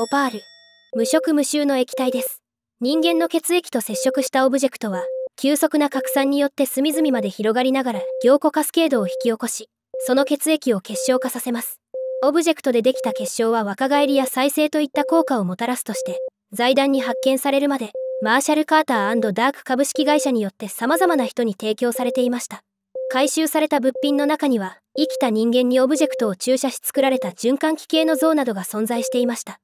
オパール無色無臭の液体です人間の血液と接触したオブジェクトは急速な拡散によって隅々まで広がりながら凝固カスケードを引き起こしその血液を結晶化させますオブジェクトでできた結晶は若返りや再生といった効果をもたらすとして財団に発見されるまでマーシャル・カーターダーク株式会社によって様々な人に提供されていました回収された物品の中には生きた人間にオブジェクトを注射し作られた循環器系の像などが存在していました